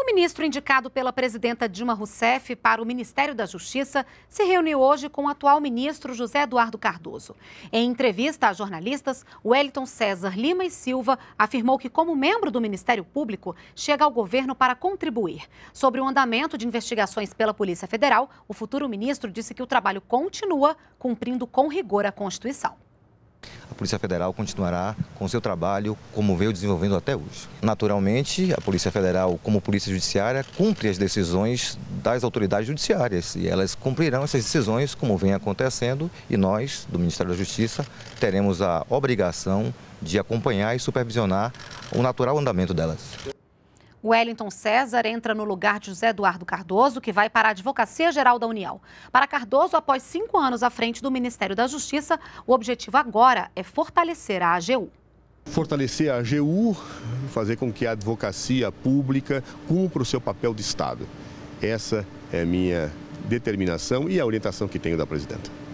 O ministro indicado pela presidenta Dilma Rousseff para o Ministério da Justiça se reuniu hoje com o atual ministro José Eduardo Cardoso. Em entrevista a jornalistas, Wellington César Lima e Silva afirmou que, como membro do Ministério Público, chega ao governo para contribuir. Sobre o andamento de investigações pela Polícia Federal, o futuro ministro disse que o trabalho continua cumprindo com rigor a Constituição a Polícia Federal continuará com seu trabalho como veio desenvolvendo até hoje. Naturalmente, a Polícia Federal, como Polícia Judiciária, cumpre as decisões das autoridades judiciárias e elas cumprirão essas decisões como vem acontecendo e nós, do Ministério da Justiça, teremos a obrigação de acompanhar e supervisionar o natural andamento delas. Wellington César entra no lugar de José Eduardo Cardoso, que vai para a Advocacia Geral da União. Para Cardoso, após cinco anos à frente do Ministério da Justiça, o objetivo agora é fortalecer a AGU fortalecer a AGU, fazer com que a advocacia pública cumpra o seu papel de Estado. Essa é a minha determinação e a orientação que tenho da presidenta.